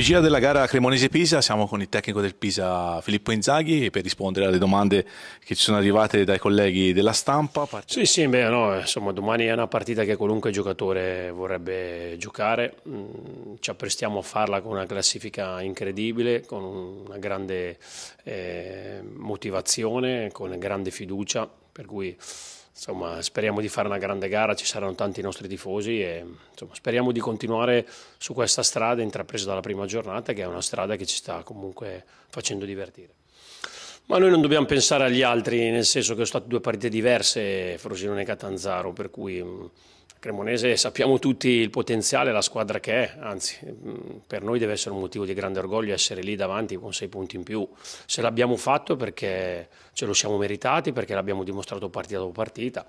Vigilia della gara Cremonese-Pisa, siamo con il tecnico del Pisa Filippo Inzaghi per rispondere alle domande che ci sono arrivate dai colleghi della stampa. Parte... Sì, sì, beh, no, insomma, domani è una partita che qualunque giocatore vorrebbe giocare, mm, ci apprestiamo a farla con una classifica incredibile, con una grande eh, motivazione, con grande fiducia per cui insomma, speriamo di fare una grande gara, ci saranno tanti nostri tifosi e insomma, speriamo di continuare su questa strada intrapresa dalla prima giornata, che è una strada che ci sta comunque facendo divertire. Ma noi non dobbiamo pensare agli altri, nel senso che sono state due partite diverse, Frosinone e Catanzaro, per cui Cremonese sappiamo tutti il potenziale, la squadra che è, anzi mm, per noi deve essere un motivo di grande orgoglio essere lì davanti con sei punti in più. Se l'abbiamo fatto perché ce lo siamo meritati, perché l'abbiamo dimostrato partita dopo partita,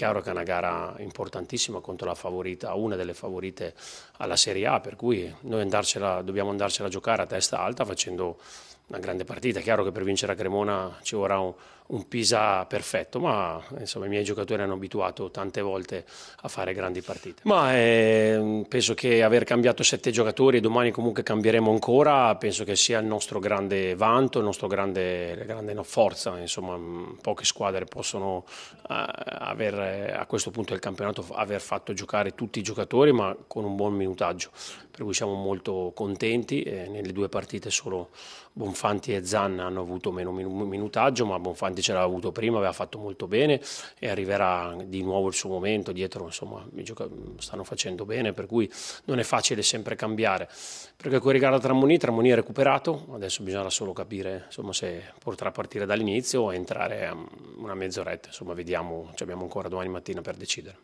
chiaro che è una gara importantissima contro la favorita, una delle favorite alla Serie A, per cui noi andarcela, dobbiamo andarcela a giocare a testa alta facendo una grande partita. È chiaro che per vincere a Cremona ci vorrà un, un Pisa perfetto, ma insomma, i miei giocatori hanno abituato tante volte a fare grandi partite. Ma eh, penso che aver cambiato sette giocatori e domani comunque cambieremo ancora, penso che sia il nostro grande vanto, il nostro grande, grande forza. Insomma, poche squadre possono eh, aver eh, a questo punto del campionato aver fatto giocare tutti i giocatori ma con un buon minutaggio, per cui siamo molto contenti, eh, nelle due partite solo Bonfanti e Zanna hanno avuto meno minutaggio ma Bonfanti ce l'aveva avuto prima, aveva fatto molto bene e arriverà di nuovo il suo momento, dietro insomma stanno facendo bene, per cui non è facile sempre cambiare, perché con riguardo a Tramoni, Tramoni è recuperato, adesso bisognerà solo capire insomma, se potrà partire dall'inizio o entrare una mezz'oretta, insomma vediamo, ci abbiamo ancora domani domani mattina per decidere.